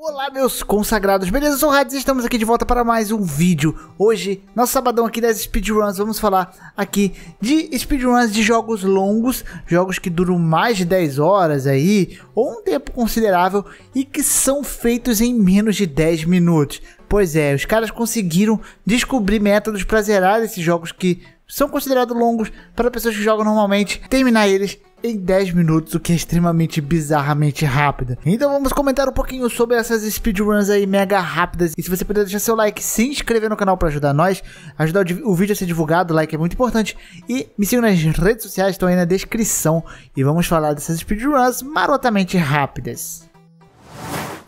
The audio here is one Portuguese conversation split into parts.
Olá meus consagrados, beleza? Eu sou o Hades, e estamos aqui de volta para mais um vídeo. Hoje, nosso sabadão aqui das speedruns, vamos falar aqui de speedruns de jogos longos, jogos que duram mais de 10 horas aí, ou um tempo considerável e que são feitos em menos de 10 minutos. Pois é, os caras conseguiram descobrir métodos para zerar esses jogos que são considerados longos para pessoas que jogam normalmente, terminar eles em 10 minutos, o que é extremamente bizarramente rápido. Então vamos comentar um pouquinho sobre essas speedruns aí mega rápidas. E se você puder deixar seu like, se inscrever no canal para ajudar nós, ajudar o, o, vídeo a ser divulgado, o like é muito importante. E me sigam nas redes sociais, estão aí na descrição. E vamos falar dessas speedruns marotamente rápidas.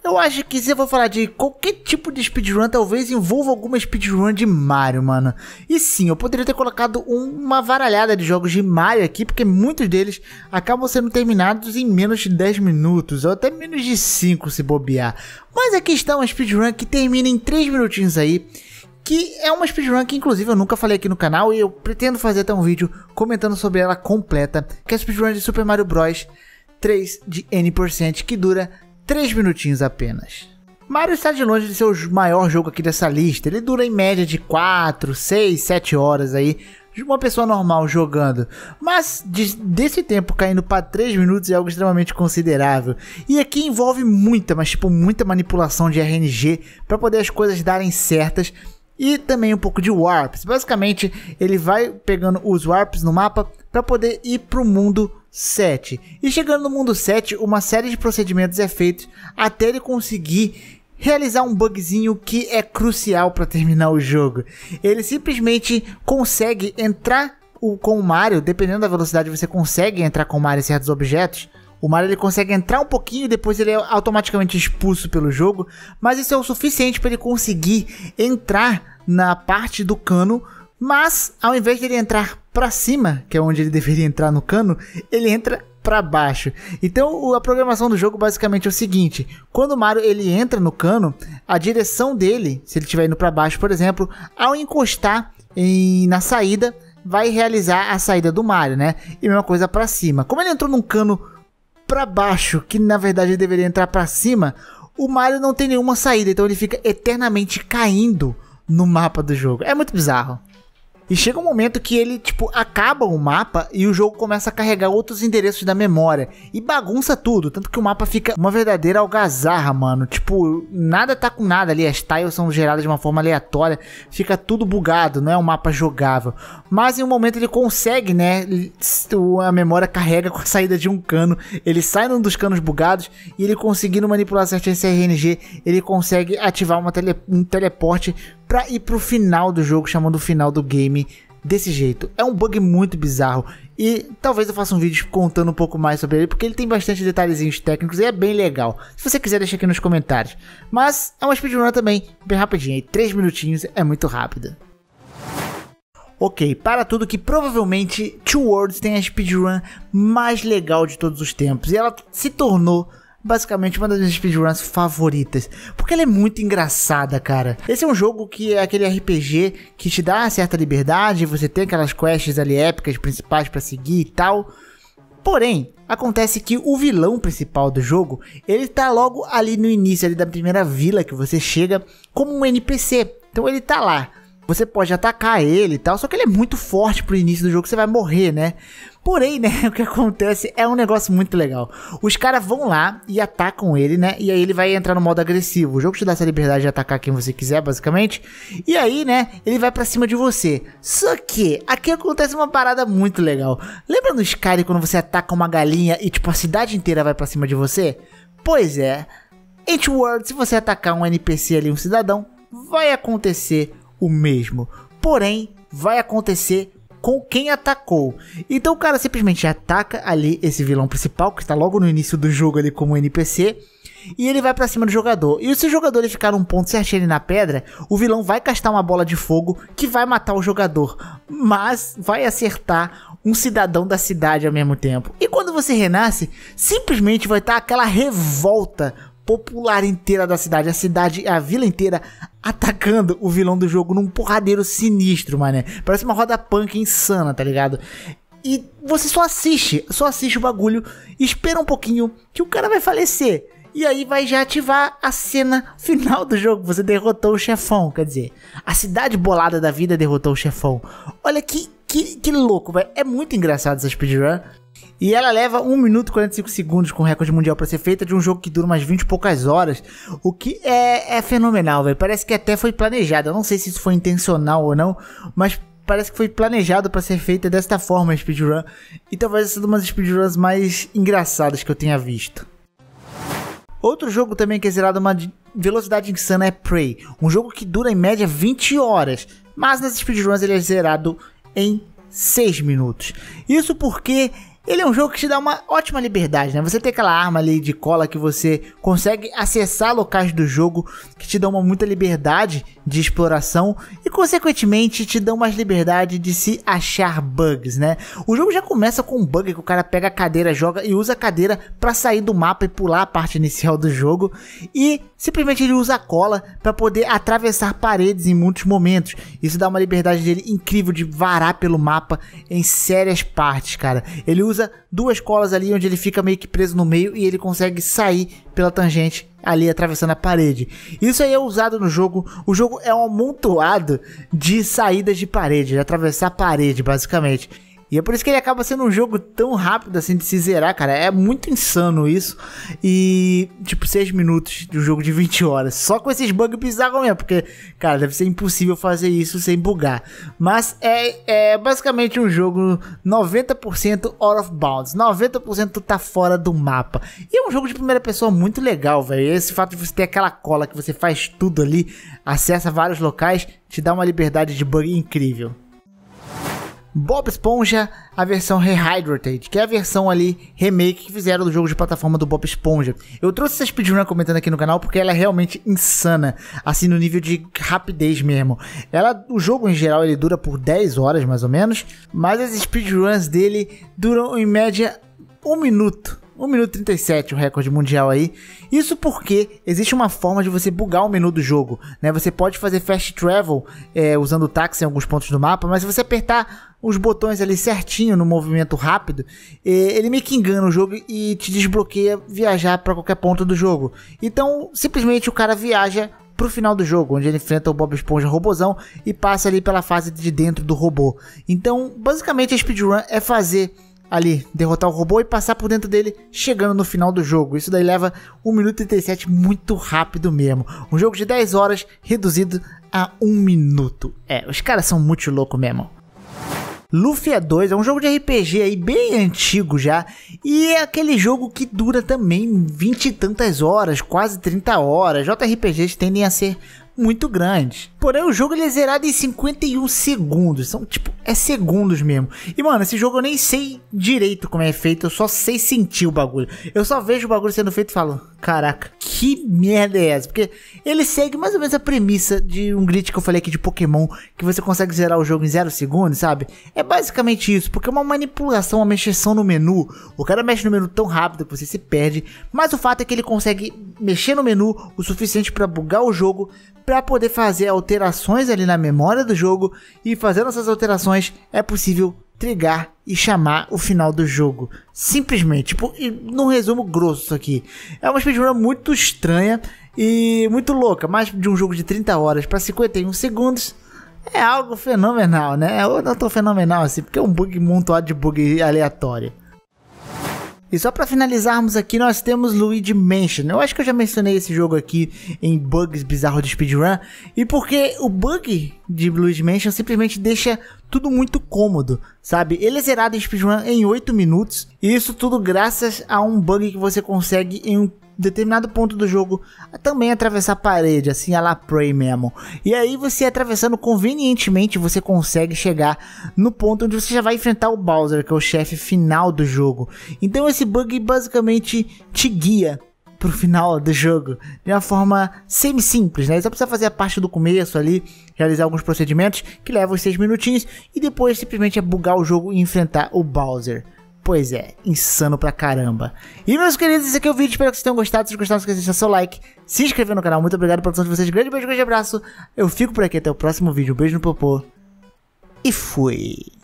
Eu acho que se eu for falar de qualquer tipo de speedrun, talvez envolva alguma speedrun de Mario, mano. E sim, eu poderia ter colocado uma varalhada de jogos de Mario aqui, porque muitos deles acabam sendo terminados em menos de 10 minutos, ou até menos de 5 se bobear. Mas aqui está uma speedrun que termina em 3 minutinhos aí, que é uma speedrun que inclusive eu nunca falei aqui no canal e eu pretendo fazer até um vídeo comentando sobre ela completa, que é a speedrun de Super Mario Bros. 3 de N%, que dura 3 minutinhos apenas. Mario está de longe de ser o maior jogo aqui dessa lista. Ele dura em média de 4, 6, 7 horas aí. De uma pessoa normal jogando. Mas de, desse tempo caindo para 3 minutos é algo extremamente considerável. E aqui envolve muita, mas tipo, muita manipulação de RNG para poder as coisas darem certas. E também um pouco de warps. Basicamente, ele vai pegando os warps no mapa para poder ir para o mundo 7. E chegando no mundo 7, uma série de procedimentos é feito até ele conseguir realizar um bugzinho que é crucial para terminar o jogo. Ele simplesmente consegue entrar com o Mario, dependendo da velocidade você consegue entrar com o Mario em certos objetos. O Mario ele consegue entrar um pouquinho e depois ele é automaticamente expulso pelo jogo, mas isso é o suficiente para ele conseguir entrar na parte do cano mas, ao invés de ele entrar para cima, que é onde ele deveria entrar no cano, ele entra para baixo. Então, a programação do jogo basicamente é o seguinte: quando o Mario ele entra no cano, a direção dele, se ele estiver indo para baixo, por exemplo, ao encostar em, na saída, vai realizar a saída do Mario, né? E mesma coisa para cima. Como ele entrou num cano para baixo, que na verdade ele deveria entrar para cima, o Mario não tem nenhuma saída, então ele fica eternamente caindo no mapa do jogo. É muito bizarro. E chega um momento que ele, tipo, acaba o mapa e o jogo começa a carregar outros endereços da memória. E bagunça tudo. Tanto que o mapa fica uma verdadeira algazarra, mano. Tipo, nada tá com nada ali. As tiles são geradas de uma forma aleatória. Fica tudo bugado, não é um mapa jogável. Mas em um momento ele consegue, né? A memória carrega com a saída de um cano. Ele sai num dos canos bugados e ele conseguindo manipular certinho esse RNG, ele consegue ativar tele, um teleporte pra ir pro final do jogo, chamando o final do game desse jeito. É um bug muito bizarro. E talvez eu faça um vídeo contando um pouco mais sobre ele, porque ele tem bastante detalhezinhos técnicos e é bem legal. Se você quiser, deixa aqui nos comentários. Mas é uma speedrun também, bem rapidinho, aí 3 minutinhos é muito rápido. Ok, para tudo que provavelmente Two Worlds tem a speedrun mais legal de todos os tempos. E ela se tornou basicamente uma das minhas speedruns favoritas, porque ela é muito engraçada, cara. Esse é um jogo que é aquele RPG que te dá certa liberdade, você tem aquelas quests ali épicas principais para seguir e tal. Porém, acontece que o vilão principal do jogo, ele tá logo ali no início ali da primeira vila que você chega como um NPC. Então ele tá lá, você pode atacar ele e tal, só que ele é muito forte pro início do jogo, você vai morrer, né? Porém, né, o que acontece é um negócio muito legal. Os caras vão lá e atacam ele, né? E aí ele vai entrar no modo agressivo. O jogo te dá essa liberdade de atacar quem você quiser, basicamente. E aí, né, ele vai para cima de você. Só que aqui acontece uma parada muito legal. Lembra no Skyrim quando você ataca uma galinha e tipo a cidade inteira vai para cima de você? Pois é. It World, se você atacar um NPC ali, um cidadão, vai acontecer o mesmo. Porém, vai acontecer com quem atacou. Então o cara simplesmente ataca ali esse vilão principal, que está logo no início do jogo ali como NPC, e ele vai para cima do jogador. E se o jogador ele ficar num ponto certinho na pedra, o vilão vai castar uma bola de fogo que vai matar o jogador, mas vai acertar um cidadão da cidade ao mesmo tempo. E quando você renasce, simplesmente vai estar tá aquela revolta popular inteira da cidade, a cidade, a vila inteira atacando o vilão do jogo num porradeiro sinistro, mané. Parece uma roda punk insana, tá ligado? E você só assiste, só assiste o bagulho, espera um pouquinho que o cara vai falecer. E aí vai já ativar a cena final do jogo. Você derrotou o chefão, quer dizer, a cidade bolada da vida derrotou o chefão. Olha que que, que louco, velho. É muito engraçado essa speedrun. E ela leva 1 minuto e 45 segundos com recorde mundial para ser feita de um jogo que dura umas 20 e poucas horas. O que é, é fenomenal, velho. Parece que até foi planejado. Eu não sei se isso foi intencional ou não, mas parece que foi planejado para ser feita desta forma a speedrun. E talvez seja é uma das speedruns mais engraçadas que eu tenha visto. Outro jogo também que é zerado uma velocidade insana é Prey, um jogo que dura em média 20 horas, mas nas speedruns ele é zerado em 6 minutos. Isso porque ele é um jogo que te dá uma ótima liberdade, né? Você tem aquela arma ali de cola que você consegue acessar locais do jogo que te dão uma muita liberdade de exploração e, consequentemente, te dão mais liberdade de se achar bugs, né? O jogo já começa com um bug que o cara pega a cadeira, joga e usa a cadeira para sair do mapa e pular a parte inicial do jogo e simplesmente ele usa a cola para poder atravessar paredes em muitos momentos. Isso dá uma liberdade dele incrível de varar pelo mapa em sérias partes, cara. Ele usa duas colas ali onde ele fica meio que preso no meio e ele consegue sair pela tangente ali atravessando a parede. Isso aí é usado no jogo. O jogo é um amontoado de saídas de parede, de atravessar a parede, basicamente. E é por isso que ele acaba sendo um jogo tão rápido assim de se zerar, cara. É muito insano isso. E, tipo, 6 minutos de um jogo de 20 horas. Só com esses bugs bizarros mesmo. Porque, cara, deve ser impossível fazer isso sem bugar. Mas é, é basicamente um jogo 90% out of bounds. 90% tá fora do mapa. E é um jogo de primeira pessoa muito legal, velho. Esse fato de você ter aquela cola que você faz tudo ali, acessa vários locais, te dá uma liberdade de bug incrível. Bob Esponja, a versão Rehydrated, que é a versão ali remake que fizeram do jogo de plataforma do Bob Esponja. Eu trouxe essa speedrun comentando aqui no canal porque ela é realmente insana, assim no nível de rapidez mesmo. Ela, o jogo em geral ele dura por 10 horas mais ou menos, mas as speedruns dele duram em média 1 minuto. 1 minuto 37, o recorde mundial aí. Isso porque existe uma forma de você bugar o menu do jogo, né? Você pode fazer fast travel é, usando o táxi em alguns pontos do mapa, mas se você apertar os botões ali certinho no movimento rápido, ele meio que engana o jogo e te desbloqueia viajar para qualquer ponto do jogo. Então, simplesmente o cara viaja pro final do jogo, onde ele enfrenta o Bob Esponja Robozão e passa ali pela fase de dentro do robô. Então, basicamente a speedrun é fazer ali, derrotar o robô e passar por dentro dele, chegando no final do jogo. Isso daí leva 1 minuto e 37 muito rápido mesmo. Um jogo de 10 horas reduzido a 1 minuto. É, os caras são muito loucos mesmo. Luffy 2 é um jogo de RPG aí bem antigo já, e é aquele jogo que dura também 20 e tantas horas, quase 30 horas. JRPGs tendem a ser muito grandes. Porém, o jogo ele é zerado em 51 segundos. São, então, tipo, é segundos mesmo. E, mano, esse jogo eu nem sei direito como é feito. Eu só sei sentir o bagulho. Eu só vejo o bagulho sendo feito e falo, caraca, que merda é essa? Porque ele segue mais ou menos a premissa de um glitch que eu falei aqui de Pokémon, que você consegue zerar o jogo em 0 segundos, sabe? É basicamente isso, porque é uma manipulação, uma mexeção no menu. O cara mexe no menu tão rápido que você se perde, mas o fato é que ele consegue mexer no menu o suficiente para bugar o jogo, para poder fazer a alterações ali na memória do jogo e fazendo essas alterações é possível trigar e chamar o final do jogo. Simplesmente, tipo, num resumo grosso isso aqui. É uma speedrun muito estranha e muito louca, mais de um jogo de 30 horas para 51 segundos. É algo fenomenal, né? Eu não tô fenomenal assim, porque é um bug montoado de bug aleatório. E só para finalizarmos aqui, nós temos Luigi Mansion. Eu acho que eu já mencionei esse jogo aqui em bugs bizarros de speedrun. E porque o bug de Luigi Mansion simplesmente deixa tudo muito cômodo, sabe? Ele é zerado em speedrun em 8 minutos. E isso tudo graças a um bug que você consegue em um determinado ponto do jogo também atravessar a parede, assim, a la Prey mesmo. E aí você atravessando convenientemente, você consegue chegar no ponto onde você já vai enfrentar o Bowser, que é o chefe final do jogo. Então esse bug basicamente te guia pro final do jogo de uma forma semi-simples, né? Você só precisa fazer a parte do começo ali, realizar alguns procedimentos que levam os 6 minutinhos e depois simplesmente é bugar o jogo e enfrentar o Bowser. Pois é, insano pra caramba. E meus queridos, esse aqui é o vídeo, espero que vocês tenham gostado. Se gostaram, não esqueça de deixar seu like, se inscrever no canal. Muito obrigado pela atenção de vocês, grande beijo, grande abraço. Eu fico por aqui, até o próximo vídeo. Um beijo no popô e fui.